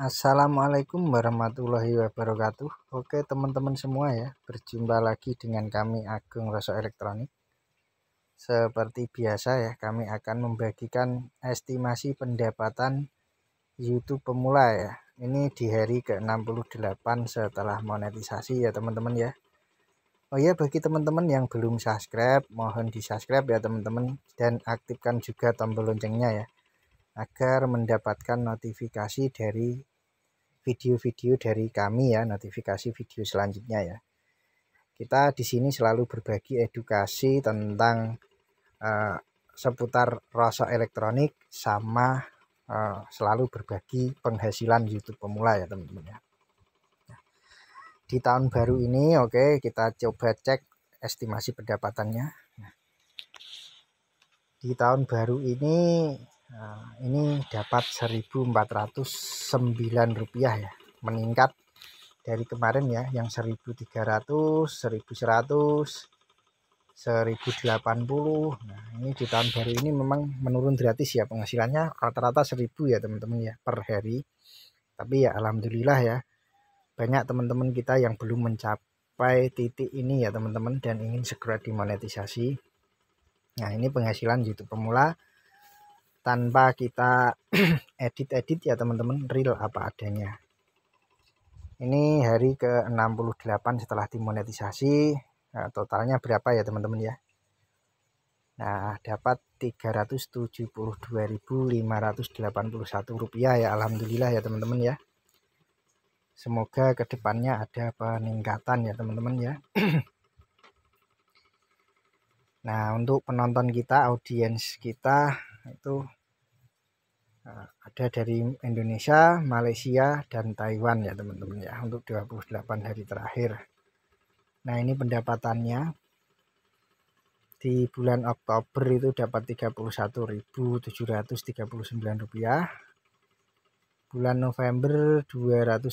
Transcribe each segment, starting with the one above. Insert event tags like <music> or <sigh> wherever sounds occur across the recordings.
Assalamualaikum warahmatullahi wabarakatuh Oke teman-teman semua ya Berjumpa lagi dengan kami Agung Rosok Elektronik Seperti biasa ya Kami akan membagikan estimasi pendapatan YouTube pemula ya Ini di hari ke-68 setelah monetisasi ya teman-teman ya Oh ya bagi teman-teman yang belum subscribe Mohon di subscribe ya teman-teman Dan aktifkan juga tombol loncengnya ya agar mendapatkan notifikasi dari video-video dari kami ya, notifikasi video selanjutnya ya. Kita di sini selalu berbagi edukasi tentang uh, seputar rasa elektronik sama uh, selalu berbagi penghasilan YouTube pemula ya teman-teman ya. Nah, di tahun baru ini oke okay, kita coba cek estimasi pendapatannya. Nah, di tahun baru ini Nah, ini dapat 1409 rupiah ya, meningkat dari kemarin ya yang 1300, 1100, 1080. Nah, ini di tahun baru ini memang menurun gratis ya penghasilannya rata-rata 1000 ya teman-teman ya per hari. Tapi ya alhamdulillah ya banyak teman-teman kita yang belum mencapai titik ini ya teman-teman dan ingin segera dimonetisasi. Nah, ini penghasilan YouTube pemula tanpa kita <clears throat> edit-edit ya teman-teman real apa adanya ini hari ke 68 setelah dimonetisasi nah, totalnya berapa ya teman-teman ya Nah dapat 372.581 rupiah ya Alhamdulillah ya teman-teman ya Semoga kedepannya ada peningkatan ya teman-teman ya <clears throat> Nah untuk penonton kita audiens kita itu eh, ada dari Indonesia, Malaysia, dan Taiwan ya teman-teman ya untuk 28 hari terakhir. Nah ini pendapatannya di bulan Oktober itu dapat 31.739 rupiah. Bulan November 201.000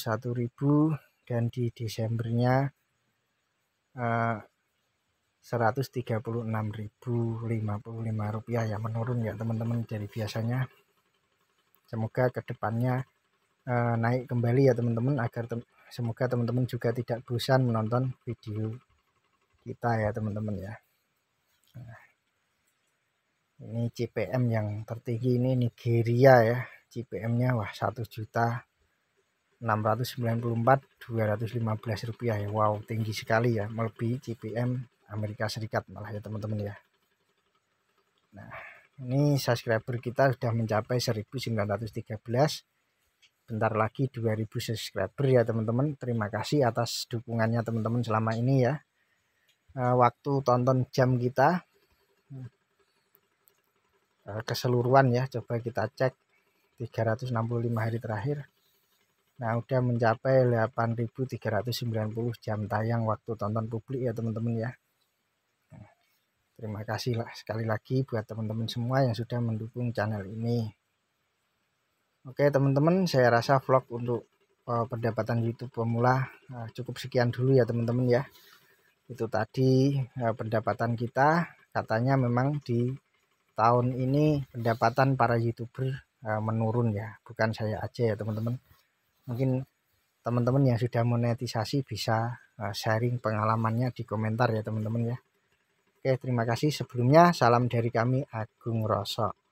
dan di Desembernya eh, 136.055 rupiah ya menurun ya teman-teman dari biasanya semoga kedepannya eh, naik kembali ya teman-teman agar tem semoga teman-teman juga tidak bosan menonton video kita ya teman-teman ya nah, ini CPM yang tertinggi ini Nigeria ya CPM nya wah 1 juta 694 215 rupiah ya wow tinggi sekali ya melebihi CPM Amerika Serikat malah ya teman-teman ya nah ini subscriber kita sudah mencapai 1913 bentar lagi 2000 subscriber ya teman-teman terima kasih atas dukungannya teman-teman selama ini ya eh, waktu tonton jam kita eh, keseluruhan ya coba kita cek 365 hari terakhir nah udah mencapai 8390 jam tayang waktu tonton publik ya teman-teman ya Terima kasih lah sekali lagi buat teman-teman semua yang sudah mendukung channel ini. Oke teman-teman, saya rasa vlog untuk uh, pendapatan YouTube pemula uh, cukup sekian dulu ya teman-teman ya. Itu tadi uh, pendapatan kita katanya memang di tahun ini pendapatan para YouTuber uh, menurun ya, bukan saya aja ya teman-teman. Mungkin teman-teman yang sudah monetisasi bisa uh, sharing pengalamannya di komentar ya teman-teman ya Oke, terima kasih sebelumnya. Salam dari kami Agung Rosok.